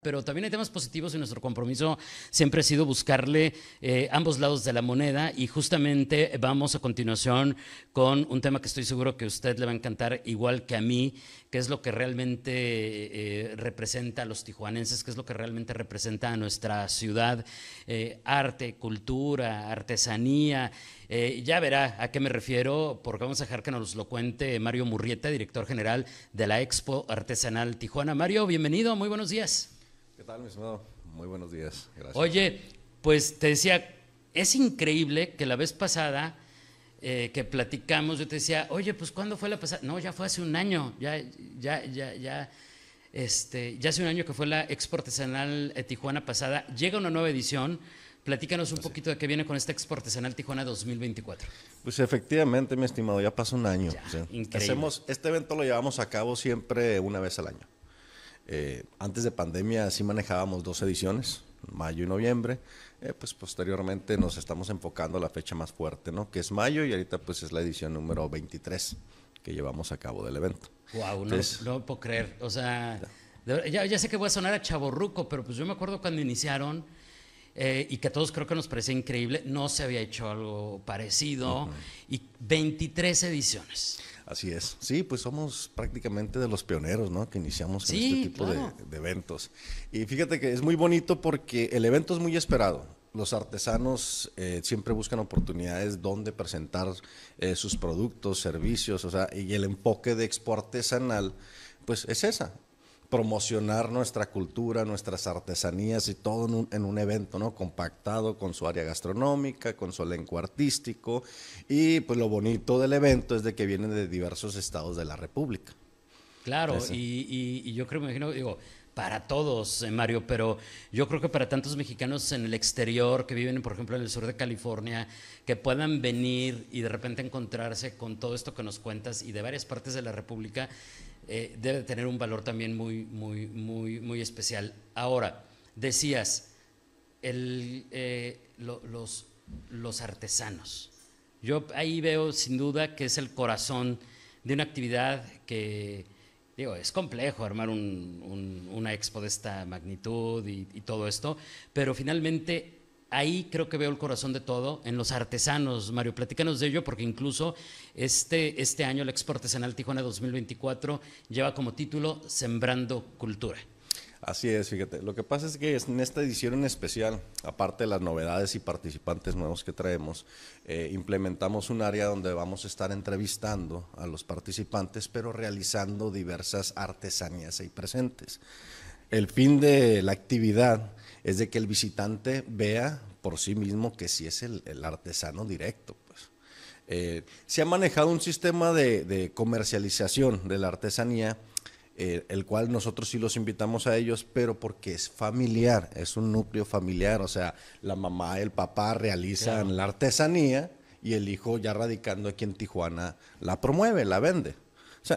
Pero también hay temas positivos y nuestro compromiso siempre ha sido buscarle eh, ambos lados de la moneda y justamente vamos a continuación con un tema que estoy seguro que a usted le va a encantar igual que a mí, que es lo que realmente eh, representa a los tijuanenses, que es lo que realmente representa a nuestra ciudad, eh, arte, cultura, artesanía. ya verá a qué me refiero, porque vamos a dejar que nos lo cuente Mario Murrieta, director general de la Expo Artesanal Tijuana. Mario, bienvenido, muy buenos días. ¿Qué tal, mi estimado? Muy buenos días. Gracias. Oye, pues te decía, es increíble que la vez pasada eh, que platicamos, yo te decía, oye, pues ¿cuándo fue la pasada? No, ya fue hace un año, ya, ya, ya, ya. Este, ya hace un año que fue la Exportesanal eh, Tijuana pasada, llega una nueva edición. Platícanos un poquito de qué viene con esta Exportesanal Tijuana 2024. Pues efectivamente, mi estimado, ya pasa un año. Hacemos, este evento lo llevamos a cabo siempre una vez al año. Eh, antes de pandemia sí manejábamos dos ediciones, mayo y noviembre. Eh, pues posteriormente nos estamos enfocando a la fecha más fuerte, ¿no? Que es mayo y ahorita pues es la edición número 23 que llevamos a cabo del evento. Wow, no, puedo creer. O sea, ya, sé que voy a sonar a chaborruco, pero pues yo me acuerdo cuando iniciaron eh, y que a todos creo que nos parecía increíble, no se había hecho algo parecido y 23 ediciones. Así es. Sí, pues somos prácticamente de los pioneros, ¿no? Que iniciamos este tipo de, eventos. Y fíjate que es muy bonito porque el evento es muy esperado. Los artesanos eh, siempre buscan oportunidades donde presentar eh, sus productos, servicios, o sea, y el enfoque de expo artesanal, pues es esa, promocionar nuestra cultura, nuestras artesanías y todo en un, evento, ¿no? Compactado con su área gastronómica, con su elenco artístico y pues lo bonito del evento es de que vienen de diversos estados de la República. Claro, y, yo creo, me imagino, digo, para todos, eh, Mario, pero yo creo que para tantos mexicanos en el exterior que viven, por ejemplo, en el sur de California, que puedan venir y de repente encontrarse con todo esto que nos cuentas y de varias partes de la República, eh, debe tener un valor también muy, muy, muy, muy especial. Ahora, decías, el, eh, los, los artesanos. Yo ahí veo sin duda que es el corazón de una actividad que, digo, es complejo armar un, una expo de esta magnitud y todo esto, pero finalmente ahí creo que veo el corazón de todo, en los artesanos. Mario, platícanos de ello, porque incluso este, este año el Expo Artesanal Tijuana 2024 lleva como título Sembrando Cultura. Así es, fíjate. Lo que pasa es que en esta edición en especial, aparte de las novedades y participantes nuevos que traemos, eh, implementamos un área donde vamos a estar entrevistando a los participantes, pero realizando diversas artesanías ahí presentes. El fin de la actividad es de que el visitante vea por sí mismo que sí es el, artesano directo. Pues. Eh, se ha manejado un sistema de, comercialización de la artesanía, eh, el cual nosotros sí los invitamos a ellos, pero porque es familiar, es un núcleo familiar, o sea, la mamá, y el papá realizan la artesanía y el hijo ya radicando aquí en Tijuana la promueve, la vende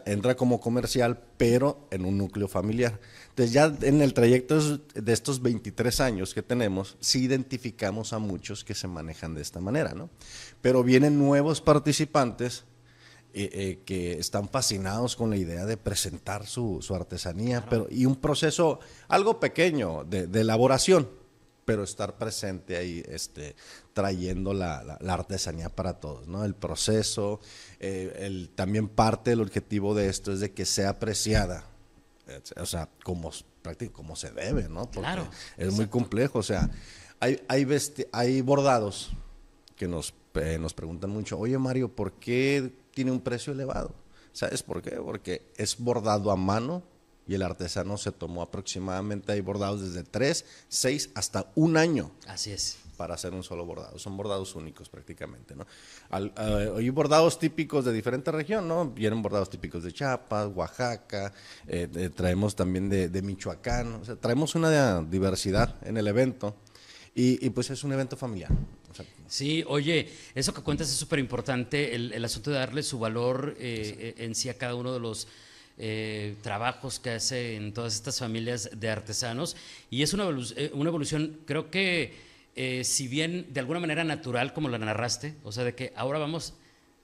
entra como comercial, pero en un núcleo familiar. Entonces ya en el trayecto de estos 23 años que tenemos, sí identificamos a muchos que se manejan de esta manera, ¿no? Pero vienen nuevos participantes eh, eh, que están fascinados con la idea de presentar su, artesanía, pero, y un proceso algo pequeño de elaboración, pero estar presente ahí, este, trayendo la, la, artesanía para todos, ¿no? El proceso, eh, el, también parte del objetivo de esto es de que sea apreciada, o sea, como, como se debe, ¿no? Porque claro, es muy complejo, o sea, hay, hay, hay bordados que nos, eh, nos preguntan mucho, oye Mario, ¿por qué tiene un precio elevado? ¿Sabes por qué? Porque es bordado a mano y el artesano se tomó aproximadamente, hay bordados desde 3, 6 hasta un año. Así es. Para hacer un solo bordado. Son bordados únicos prácticamente, ¿no? hay eh, bordados típicos de diferente región, ¿no? Vieron bordados típicos de Chiapas, Oaxaca, eh, eh, traemos también de, Michoacán, o sea, traemos una diversidad en el evento y, pues es un evento familiar. sí, oye, eso que cuentas es súper importante, el, asunto de darle su valor en sí a cada uno de los eh, trabajos que hace en todas estas familias de artesanos. Y es una, eh, evolución, creo que eh, si bien de alguna manera natural, como la narraste, o sea, de que ahora vamos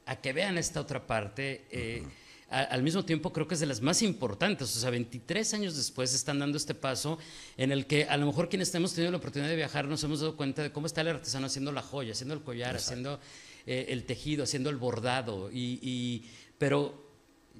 a que vean esta otra parte, al mismo tiempo creo que es de las más importantes, o sea, 23 años después están dando este paso en el que a lo mejor quienes hemos tenido la oportunidad de viajar nos hemos dado cuenta de cómo está el artesano haciendo la joya, haciendo el collar, haciendo el tejido, haciendo el bordado, y, y pero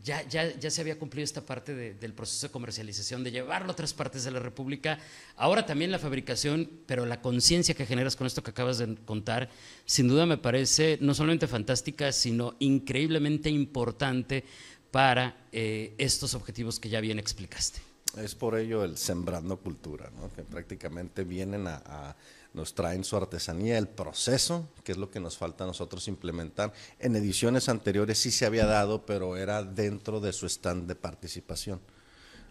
ya, se había cumplido esta parte del proceso de comercialización, de llevarlo a otras partes de la República. Ahora también la fabricación, pero la conciencia que generas con esto que acabas de contar, sin duda me parece no solamente fantástica, sino increíblemente importante para eh, estos objetivos que ya bien explicaste. Es por ello el sembrando cultura, que prácticamente vienen a nos traen su artesanía, el proceso, que es lo que nos falta a nosotros implementar. En ediciones anteriores sí se había dado, pero era dentro de su stand de participación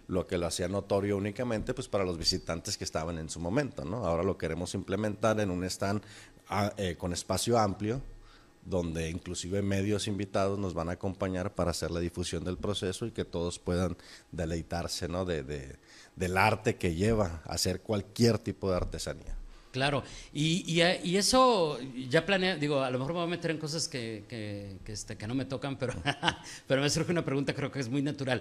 lo que lo hacía notorio únicamente pues para los visitantes que estaban en su momento, ¿no? Ahora lo queremos implementar en un stand ah, eh, con espacio amplio donde inclusive medios invitados nos van a acompañar para hacer la difusión del proceso y que todos puedan deleitarse ¿no? de, del arte que lleva a hacer cualquier tipo de artesanía. Claro, y, eso ya planea, digo, a lo mejor me voy a meter en cosas que, que, este, que no me tocan, pero, pero me surge una pregunta, creo que es muy natural.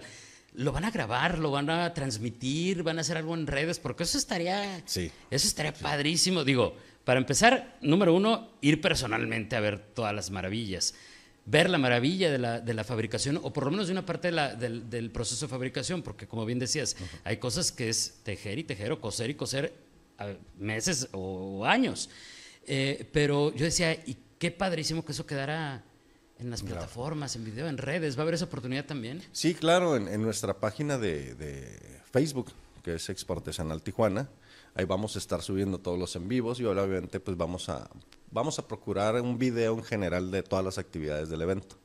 ¿Lo van a grabar? ¿Lo van a transmitir? ¿Van a hacer algo en redes? Porque eso estaría, sí. eso estaría padrísimo. Digo, para empezar, número uno, ir personalmente a ver todas las maravillas. Ver la maravilla de la, fabricación, o por lo menos de una parte del, proceso de fabricación, porque como bien decías, hay cosas que es tejer y tejer, o coser y coser, meses o años. Eh, pero yo decía, y qué padrísimo que eso quedara en las plataformas, en video, en redes. ¿Va a haber esa oportunidad también? Sí, claro, en, nuestra página de, Facebook, que es Expo Artesanal Tijuana. Ahí vamos a estar subiendo todos los en vivos y obviamente pues vamos a, vamos a procurar un video en general de todas las actividades del evento,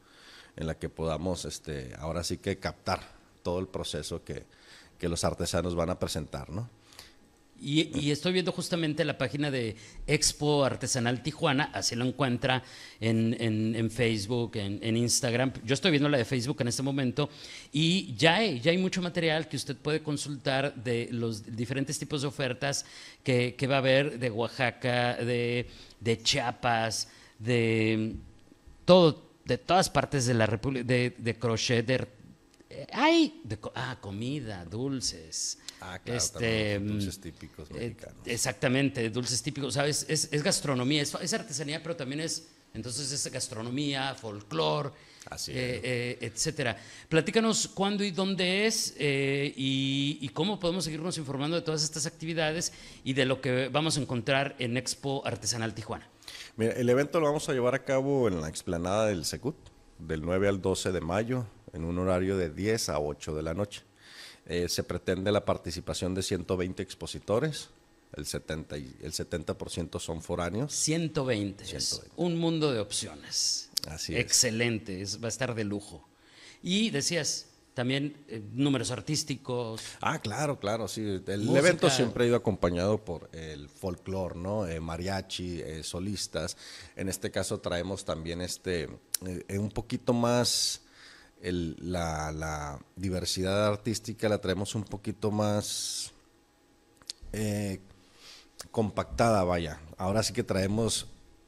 en la que podamos este, ahora sí que captar todo el proceso que los artesanos van a presentar, ¿no? Y, estoy viendo justamente la página de Expo Artesanal Tijuana, así lo encuentra en, Facebook, en, Instagram. Yo estoy viendo la de Facebook en este momento y ya hay, ya hay mucho material que usted puede consultar de los diferentes tipos de ofertas que, va a haber de Oaxaca, de, Chiapas, de todo de todas partes de la República, de, de crochet, de eh, hay de, ah, comida, dulces. Ah, claro, este, dulces mm, típicos eh, mexicanos. exactamente, dulces típicos. ¿sabes? Es, gastronomía, es, artesanía, pero también es. Entonces es gastronomía, Folclor eh, eh, etcétera. Platícanos cuándo y dónde es y, y, cómo podemos seguirnos informando de todas estas actividades y de lo que vamos a encontrar en Expo Artesanal Tijuana. Mira, el evento lo vamos a llevar a cabo en la explanada del Secut, del 9 al 12 de mayo en un horario de 10 a 8 de la noche. Eh, se pretende la participación de 120 expositores, el 70%, el 70 son foráneos. 120, un mundo de opciones. Así es. Excelente, va a estar de lujo. Y decías, también eh, números artísticos. Ah, claro, claro, sí. El evento siempre ha ido acompañado por el folclore, ¿no? Eh, mariachi, solistas. En este caso traemos también este, un poquito más la, diversidad artística la traemos un poquito más eh, compactada, vaya. Ahora sí que traemos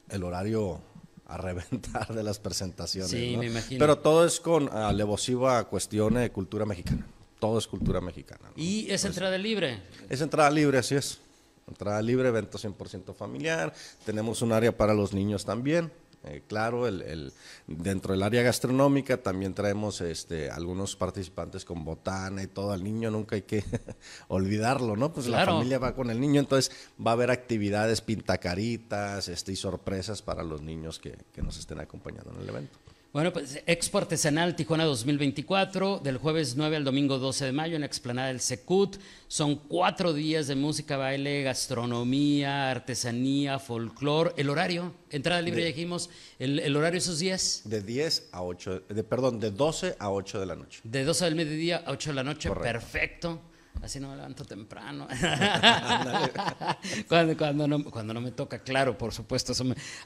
el horario a reventar de las presentaciones. Pero todo es con alevosiva cuestión de cultura mexicana. Todo es cultura mexicana. ¿Y es entrada libre? Es entrada libre, así es. Entrada libre, evento 100% familiar. Tenemos un área para los niños también. Eh, claro, el, dentro del área gastronómica también traemos este, algunos participantes con botana y todo al niño, nunca hay que olvidarlo, ¿no? Pues la familia va con el niño, entonces va a haber actividades, pintacaritas este, y sorpresas para los niños que nos estén acompañando en el evento. Bueno, pues Expo Artesanal Tijuana 2024, del jueves 9 al domingo 12 de mayo en la explanada del Secut. Son cuatro días de música, baile, gastronomía, artesanía, folclor. El horario, entrada libre, ya dijimos. El, el, horario esos días? De 10 a 8, de, perdón, de 12 a 8 de la noche. De 12 del mediodía a 8 de la noche, perfecto así no me levanto temprano. cuando, no, me toca, claro, por supuesto,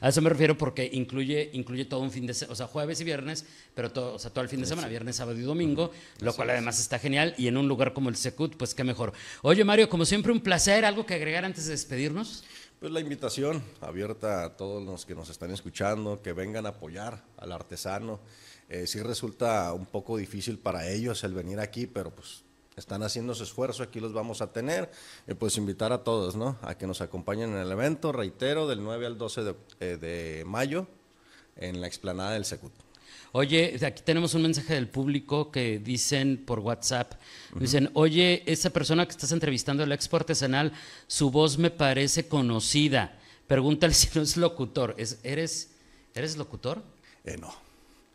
a eso me refiero porque incluye, incluye todo un fin de semana, o sea, jueves y viernes, pero todo, o sea, todo el fin de semana, viernes, sábado y domingo, lo cual además está genial y en un lugar como el Secut, pues qué mejor. Oye, Mario, como siempre, un placer, algo que agregar antes de despedirnos. Pues la invitación abierta a todos los que nos están escuchando, que vengan a apoyar al artesano. Eh, sí resulta un poco difícil para ellos el venir aquí, pero pues están haciendo su esfuerzo, aquí los vamos a tener. Y eh, pues invitar a todos, ¿no? A que nos acompañen en el evento, reitero, del 9 al 12 eh, de, mayo en la explanada del Secut. Oye, aquí tenemos un mensaje del público que dicen por WhatsApp, dicen, oye, esa persona que estás entrevistando, el expo artesanal, su voz me parece conocida. Pregúntale si no es locutor. ¿Es, eres, ¿Eres locutor? Eh, no.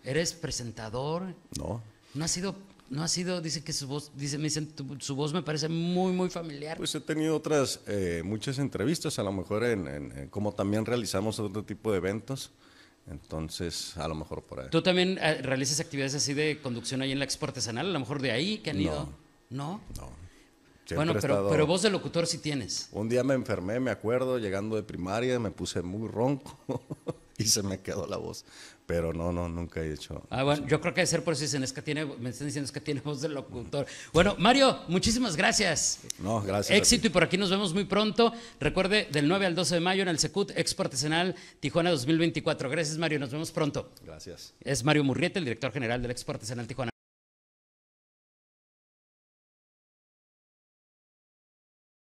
¿Eres presentador? No. ¿No ha sido no ha sido, dice que su voz, dice, me dicen, su voz me parece muy, muy familiar. Pues he tenido otras, eh, muchas entrevistas, a lo mejor en, como también realizamos otro tipo de eventos, entonces a lo mejor por ahí. ¿Tú también eh, realizas actividades así de conducción ahí en la Expo Artesanal? A lo mejor de ahí que han ido. No. No. bueno, pero, pero voz de locutor sí tienes. Un día me enfermé, me acuerdo, llegando de primaria, me puse muy ronco. y se me quedó la voz. Pero no, no, nunca he hecho. Ah, bueno, yo creo que debe ser por si es que tiene, me están diciendo es que tiene voz de locutor. Bueno, Mario, muchísimas gracias. No, gracias. Éxito y por aquí nos vemos muy pronto. Recuerde, del 9 al 12 de mayo en el Secut Expo Artesanal Tijuana 2024. Gracias, Mario, nos vemos pronto. Gracias. Es Mario Murrieta, el director general del Expo Artesanal Tijuana.